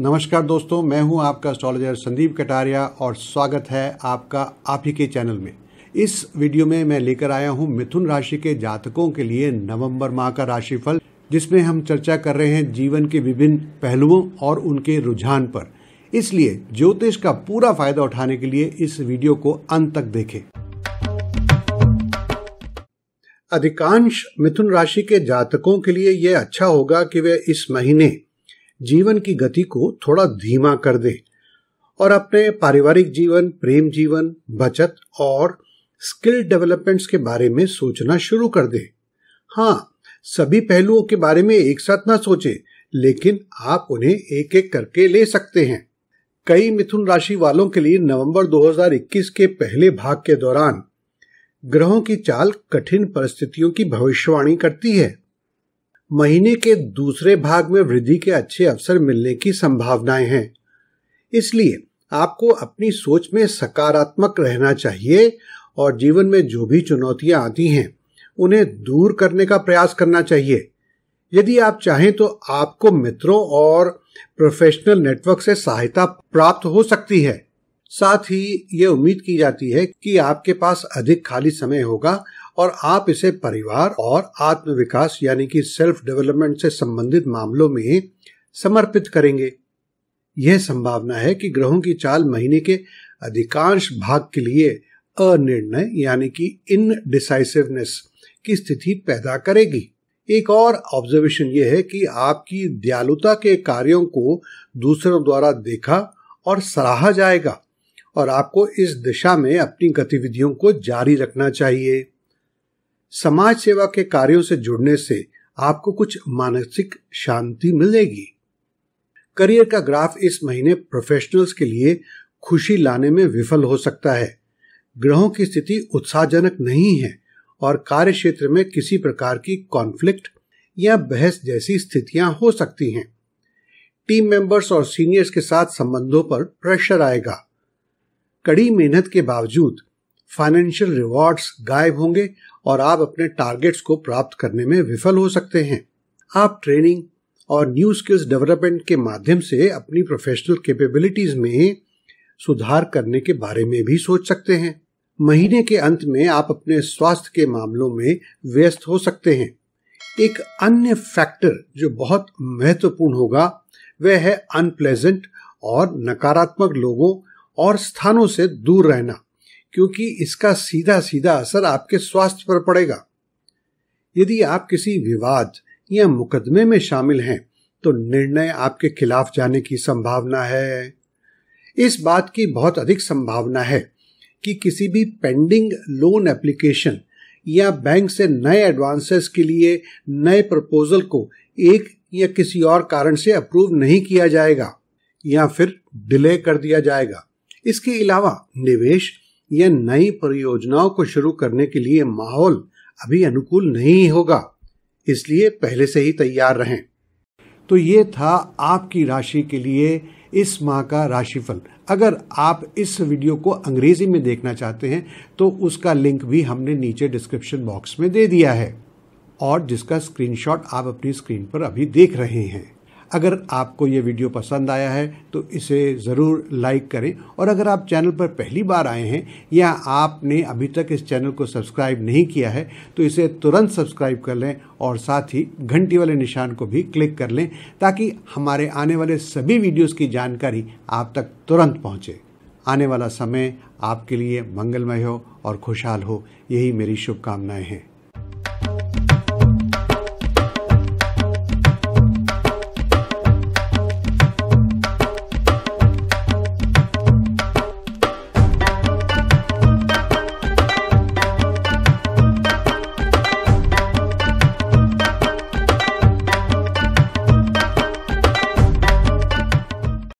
नमस्कार दोस्तों मैं हूं आपका एस्ट्रोलॉजर संदीप कटारिया और स्वागत है आपका आप ही के चैनल में इस वीडियो में मैं लेकर आया हूं मिथुन राशि के जातकों के लिए नवंबर माह का राशिफल जिसमें हम चर्चा कर रहे हैं जीवन के विभिन्न पहलुओं और उनके रुझान पर इसलिए ज्योतिष का पूरा फायदा उठाने के लिए इस वीडियो को अंत तक देखें अधिकांश मिथुन राशि के जातकों के लिए यह अच्छा होगा कि वे इस महीने जीवन की गति को थोड़ा धीमा कर दे और अपने पारिवारिक जीवन प्रेम जीवन बचत और स्किल डेवलपमेंट्स के बारे में सोचना शुरू कर दे हाँ सभी पहलुओं के बारे में एक साथ ना सोचे लेकिन आप उन्हें एक एक करके ले सकते हैं कई मिथुन राशि वालों के लिए नवंबर 2021 के पहले भाग के दौरान ग्रहों की चाल कठिन परिस्थितियों की भविष्यवाणी करती है महीने के दूसरे भाग में वृद्धि के अच्छे अवसर मिलने की संभावनाएं हैं इसलिए आपको अपनी सोच में सकारात्मक रहना चाहिए और जीवन में जो भी चुनौतियां आती हैं उन्हें दूर करने का प्रयास करना चाहिए यदि आप चाहें तो आपको मित्रों और प्रोफेशनल नेटवर्क से सहायता प्राप्त हो सकती है साथ ही ये उम्मीद की जाती है कि आपके पास अधिक खाली समय होगा और आप इसे परिवार और आत्मविकास यानी कि सेल्फ डेवलपमेंट से संबंधित मामलों में समर्पित करेंगे यह संभावना है कि ग्रहों की चाल महीने के अधिकांश भाग के लिए अनिर्णय यानी कि इनडिसाइसिवनेस की स्थिति पैदा करेगी एक और ऑब्जर्वेशन ये है कि आपकी दयालुता के कार्यों को दूसरों द्वारा देखा और सराहा जाएगा और आपको इस दिशा में अपनी गतिविधियों को जारी रखना चाहिए समाज सेवा के कार्यों से जुड़ने से आपको कुछ मानसिक शांति मिलेगी करियर का ग्राफ इस महीने प्रोफेशनल्स के लिए खुशी लाने में विफल हो सकता है ग्रहों की स्थिति उत्साहजनक नहीं है और कार्य क्षेत्र में किसी प्रकार की कॉन्फ्लिक्ट या बहस जैसी स्थितियां हो सकती हैं टीम मेंबर्स और सीनियर्स के साथ संबंधों पर प्रेशर आएगा कड़ी मेहनत के बावजूद फाइनेंशियल रिवॉर्ड्स गायब होंगे और आप अपने टारगेट्स को प्राप्त करने में विफल हो सकते हैं आप ट्रेनिंग और न्यू स्किल्स डेवलपमेंट के माध्यम से अपनी प्रोफेशनल कैपेबिलिटीज में सुधार करने के बारे में भी सोच सकते हैं महीने के अंत में आप अपने स्वास्थ्य के मामलों में व्यस्त हो सकते हैं एक अन्य फैक्टर जो बहुत महत्वपूर्ण होगा वह है अनप्लेजेंट और नकारात्मक लोगों और स्थानों से दूर रहना क्योंकि इसका सीधा सीधा असर आपके स्वास्थ्य पर पड़ेगा यदि आप किसी विवाद या मुकदमे में शामिल हैं तो निर्णय आपके खिलाफ जाने की संभावना है इस बात की बहुत अधिक संभावना है कि किसी भी पेंडिंग लोन एप्लीकेशन या बैंक से नए एडवांसेस के लिए नए प्रपोजल को एक या किसी और कारण से अप्रूव नहीं किया जाएगा या फिर डिले कर दिया जाएगा इसके अलावा निवेश या नई परियोजनाओं को शुरू करने के लिए माहौल अभी अनुकूल नहीं होगा इसलिए पहले से ही तैयार रहें तो ये था आपकी राशि के लिए इस माह का राशिफल अगर आप इस वीडियो को अंग्रेजी में देखना चाहते हैं तो उसका लिंक भी हमने नीचे डिस्क्रिप्शन बॉक्स में दे दिया है और जिसका स्क्रीनशॉट आप अपनी स्क्रीन पर अभी देख रहे हैं अगर आपको ये वीडियो पसंद आया है तो इसे ज़रूर लाइक करें और अगर आप चैनल पर पहली बार आए हैं या आपने अभी तक इस चैनल को सब्सक्राइब नहीं किया है तो इसे तुरंत सब्सक्राइब कर लें और साथ ही घंटी वाले निशान को भी क्लिक कर लें ताकि हमारे आने वाले सभी वीडियोज़ की जानकारी आप तक तुरंत पहुँचे आने वाला समय आपके लिए मंगलमय हो और खुशहाल हो यही मेरी शुभकामनाएं हैं